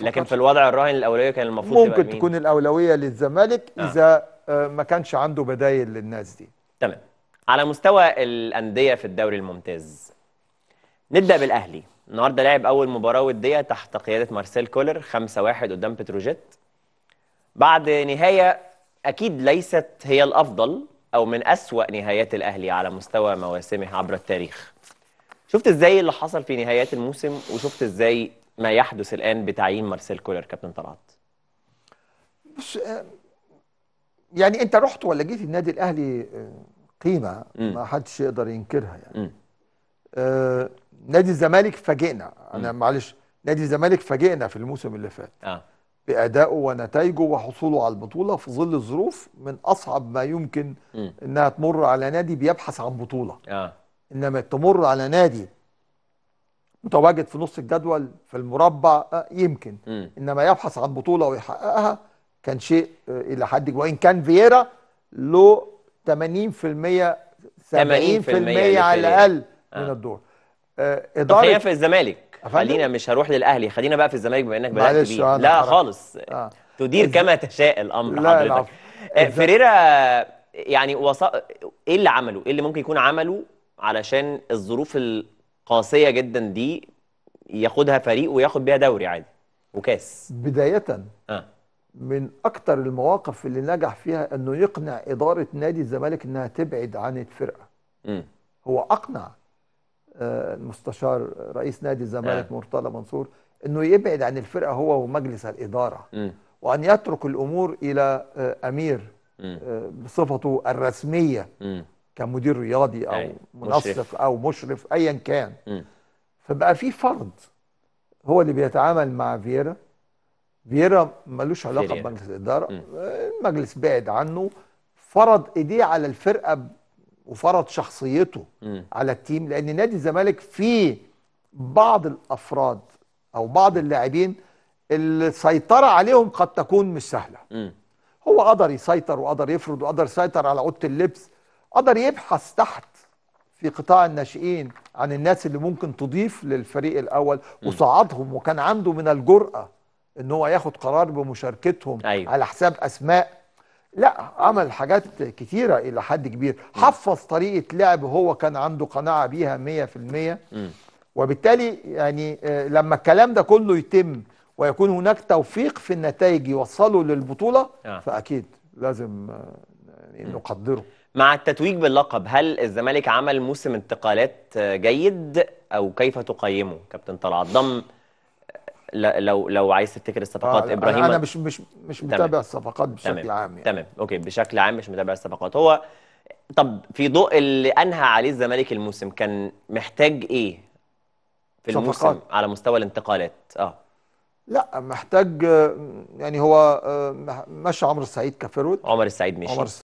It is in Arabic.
لكن في الوضع الراهن الاولويه كان المفروض ممكن تكون الاولويه للزمالك آه. اذا آه، ما كانش عنده بدايل للناس دي تمام على مستوى الانديه في الدوري الممتاز نبدا بالاهلي النهارده لعب اول مباراه وديه تحت قياده مارسيل كولر 5-1 قدام بتروجيت بعد نهايه اكيد ليست هي الافضل او من اسوا نهايات الاهلي على مستوى مواسمه عبر التاريخ شفت ازاي اللي حصل في نهايات الموسم وشفت ازاي ما يحدث الآن بتعيين مارسيل كولر كابتن طلعت بص آه، يعني انت رحت ولا جيت النادي الاهلي آه، قيمه ما حدش يقدر ينكرها يعني م. آه نادي الزمالك فاجئنا انا معلش نادي الزمالك فاجئنا في الموسم اللي فات آه. بادائه ونتائجه وحصوله على البطوله في ظل الظروف من اصعب ما يمكن م. انها تمر على نادي بيبحث عن بطوله آه. انما تمر على نادي متواجد في نص الجدول في المربع آه، يمكن م. انما يبحث عن بطوله ويحققها كان شيء آه، الى حد وان كان فييرا له 80% 80%, 80 على الاقل آه. من الدور آه، اداره خلينا في الزمالك خلينا مش هروح للاهلي خلينا بقى في الزمالك بما انك بدات بيه لا حرق. خالص آه. تدير كما تشاء الامر لا حضرتك آه فيريرا يعني وص... ايه اللي عمله؟ ايه اللي ممكن يكون عمله علشان الظروف ال... قاسيه جدا دي ياخدها فريق وياخد بيها دوري عادي وكاس بدايه اه من اكتر المواقف اللي نجح فيها انه يقنع اداره نادي الزمالك انها تبعد عن الفرقه م. هو اقنع المستشار آه، رئيس نادي الزمالك آه. مرتضى منصور انه يبعد عن الفرقه هو ومجلس الاداره م. وان يترك الامور الى آه، امير م. آه، بصفته الرسميه م. كمدير رياضي او أي. منسق مشرف. او مشرف ايا كان م. فبقى في فرد هو اللي بيتعامل مع فييرا فييرا ملوش علاقه بمجلس الاداره المجلس بعد عنه فرض ايديه على الفرقه وفرض شخصيته م. على التيم لان نادي الزمالك فيه بعض الافراد او بعض اللاعبين السيطره عليهم قد تكون مش سهله م. هو قدر يسيطر وقدر يفرض وقدر يسيطر على اوضه اللبس قدر يبحث تحت في قطاع الناشئين عن الناس اللي ممكن تضيف للفريق الاول وصعدهم وكان عنده من الجرأه ان هو ياخد قرار بمشاركتهم أيوة. على حساب اسماء لا عمل حاجات كتيرة إلى حد كبير حفظ طريقة لعب هو كان عنده قناعة بيها 100% وبالتالي يعني آه، لما الكلام ده كله يتم ويكون هناك توفيق في النتائج يوصلوا للبطولة آه. فأكيد لازم آه، يعني نقدره مع التتويج باللقب هل الزمالك عمل موسم انتقالات آه، جيد او كيف تقيمه كابتن طلعت ضم آه، لو لو عايز تفتكر الصفقات آه ابراهيم انا مش مش مش متابع تمام. الصفقات بشكل تمام. عام يعني. تمام اوكي بشكل عام مش متابع الصفقات هو طب في ضوء اللي انهى عليه الزمالك الموسم كان محتاج ايه في الموسم صفقات. على مستوى الانتقالات اه لا محتاج آه، يعني هو مشى عمر السعيد كفيرود عمر السعيد مشي عمر